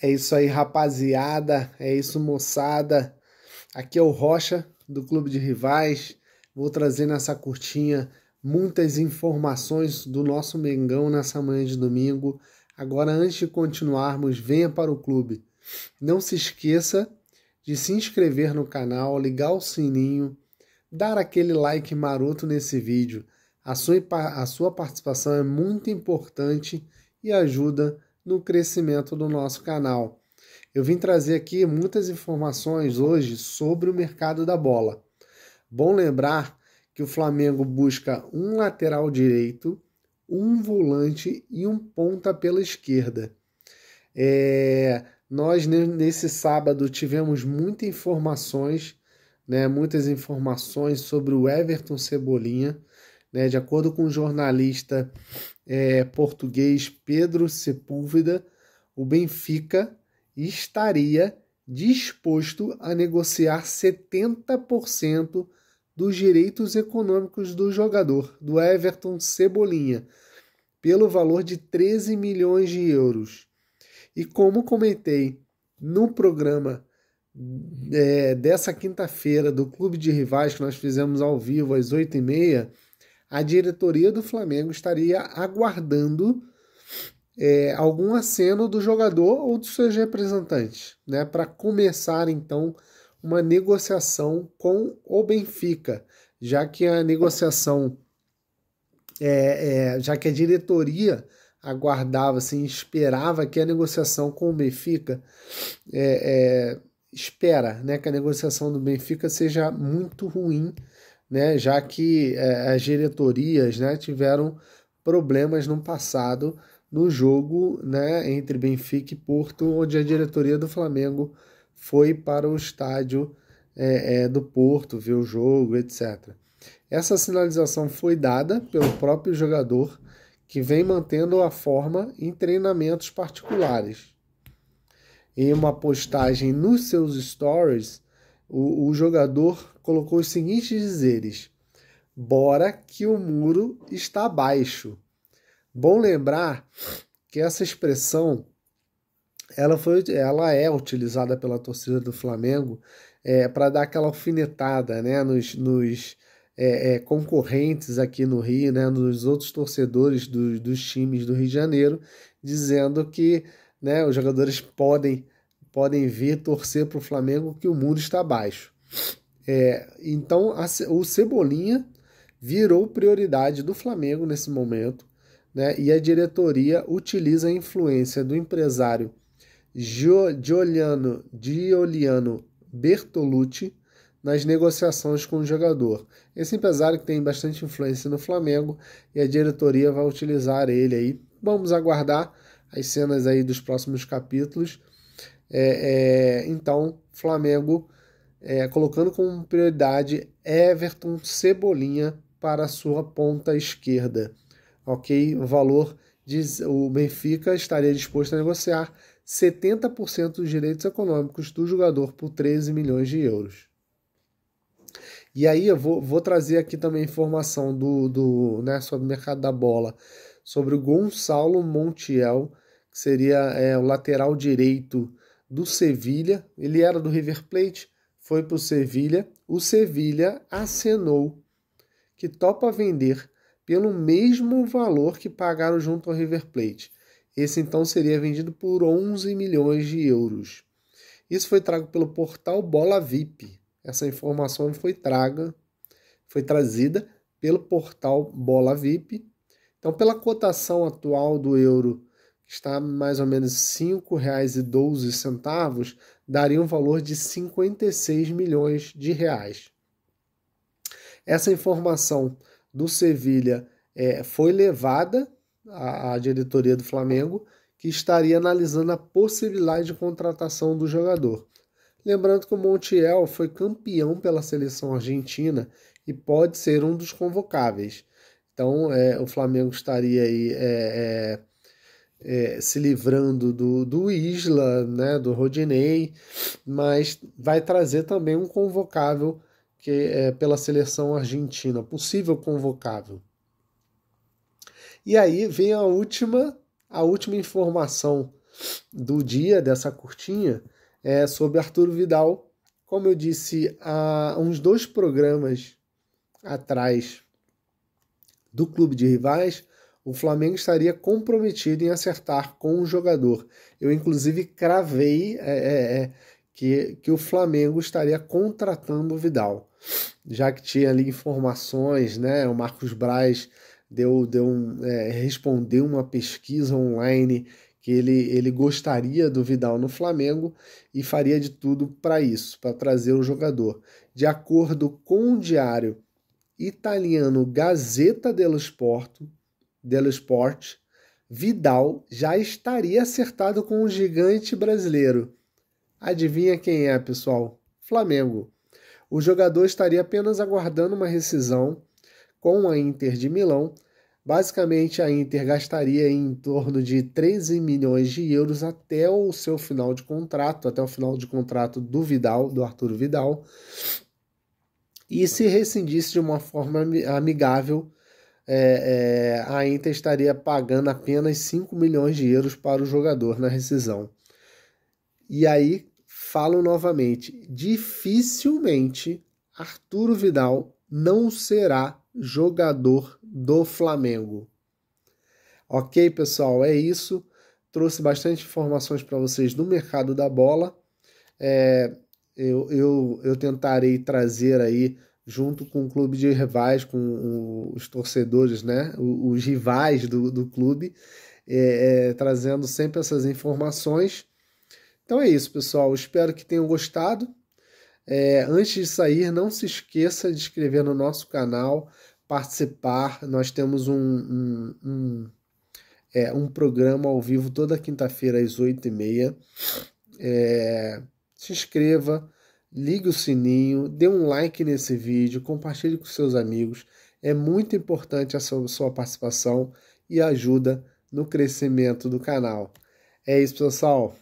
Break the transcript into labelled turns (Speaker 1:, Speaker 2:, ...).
Speaker 1: É isso aí, rapaziada. É isso, moçada. Aqui é o Rocha do Clube de Rivais. Vou trazer nessa curtinha muitas informações do nosso Mengão nessa manhã de domingo. Agora, antes de continuarmos, venha para o clube. Não se esqueça de se inscrever no canal, ligar o sininho, dar aquele like maroto nesse vídeo. A sua, a sua participação é muito importante e ajuda no crescimento do nosso canal. Eu vim trazer aqui muitas informações hoje sobre o mercado da bola. Bom lembrar que o Flamengo busca um lateral direito, um volante e um ponta pela esquerda. É, nós nesse sábado tivemos muitas informações, né, muitas informações sobre o Everton Cebolinha, né? De acordo com o jornalista é, português Pedro Sepúlveda, o Benfica estaria disposto a negociar 70% dos direitos econômicos do jogador, do Everton Cebolinha, pelo valor de 13 milhões de euros. E como comentei no programa é, dessa quinta-feira do Clube de Rivais, que nós fizemos ao vivo às 8h30, a diretoria do Flamengo estaria aguardando é, algum aceno do jogador ou dos seus representantes, né, para começar então uma negociação com o Benfica, já que a negociação, é, é, já que a diretoria aguardava, assim, esperava que a negociação com o Benfica é, é, espera, né, que a negociação do Benfica seja muito ruim né, já que é, as diretorias né, tiveram problemas no passado no jogo né, entre Benfica e Porto, onde a diretoria do Flamengo foi para o estádio é, é, do Porto ver o jogo, etc. Essa sinalização foi dada pelo próprio jogador, que vem mantendo a forma em treinamentos particulares. Em uma postagem nos seus stories, o, o jogador colocou os seguintes dizeres: Bora que o muro está baixo. Bom lembrar que essa expressão ela, foi, ela é utilizada pela torcida do Flamengo é, para dar aquela alfinetada né, nos, nos é, é, concorrentes aqui no Rio, né, nos outros torcedores do, dos times do Rio de Janeiro, dizendo que né, os jogadores podem, podem vir torcer para o Flamengo que o muro está baixo. É, então a, o Cebolinha virou prioridade do Flamengo nesse momento, né? E a diretoria utiliza a influência do empresário Dioliano Bertolucci nas negociações com o jogador. Esse empresário que tem bastante influência no Flamengo e a diretoria vai utilizar ele aí. Vamos aguardar as cenas aí dos próximos capítulos. É, é, então, Flamengo é, colocando como prioridade Everton Cebolinha para sua ponta esquerda. Ok? O valor diz, o Benfica estaria disposto a negociar 70% dos direitos econômicos do jogador por 13 milhões de euros. E aí eu vou, vou trazer aqui também informação do, do, né, sobre o mercado da bola, sobre o Gonçalo Montiel, que seria é, o lateral direito do Sevilha. Ele era do River Plate, foi para o Sevilha. O Sevilha acenou que topa vender pelo mesmo valor que pagaram junto ao River Plate. Esse então seria vendido por 11 milhões de euros. Isso foi trago pelo portal Bola VIP. Essa informação foi traga, foi trazida pelo portal Bola VIP. Então, pela cotação atual do euro, que está mais ou menos R$ 5,12, daria um valor de 56 milhões de reais. Essa informação do Sevilha é, foi levada à, à diretoria do Flamengo, que estaria analisando a possibilidade de contratação do jogador. Lembrando que o Montiel foi campeão pela seleção argentina e pode ser um dos convocáveis. Então, é, o Flamengo estaria aí é, é, é, se livrando do, do Isla, né, do Rodinei, mas vai trazer também um convocável que é pela seleção argentina, possível convocável. E aí vem a última, a última informação do dia dessa curtinha é sobre Arturo Vidal. Como eu disse há uns dois programas atrás do Clube de Rivais, o Flamengo estaria comprometido em acertar com o jogador. Eu, inclusive, cravei é, é, é, que, que o Flamengo estaria contratando o Vidal, já que tinha ali informações, né? O Marcos Braz deu, deu um, é, respondeu uma pesquisa online que ele, ele gostaria do Vidal no Flamengo e faria de tudo para isso, para trazer o jogador. De acordo com o diário italiano Gazeta dello Sport, dello Esporte, Vidal já estaria acertado com o gigante brasileiro. Adivinha quem é, pessoal? Flamengo. O jogador estaria apenas aguardando uma rescisão com a Inter de Milão. Basicamente, a Inter gastaria em torno de 13 milhões de euros até o seu final de contrato, até o final de contrato do Vidal, do Arthur Vidal. E se rescindisse de uma forma amigável é, é, a Inter estaria pagando apenas 5 milhões de euros para o jogador na rescisão. E aí, falo novamente, dificilmente Arturo Vidal não será jogador do Flamengo. Ok, pessoal, é isso. Trouxe bastante informações para vocês do mercado da bola. É, eu, eu, eu tentarei trazer aí junto com o clube de rivais, com os torcedores, né? os rivais do, do clube, é, é, trazendo sempre essas informações. Então é isso, pessoal. Espero que tenham gostado. É, antes de sair, não se esqueça de inscrever no nosso canal, participar. Nós temos um, um, um, é, um programa ao vivo toda quinta-feira às oito e meia É, se inscreva, ligue o sininho, dê um like nesse vídeo, compartilhe com seus amigos. É muito importante a sua, sua participação e ajuda no crescimento do canal. É isso, pessoal.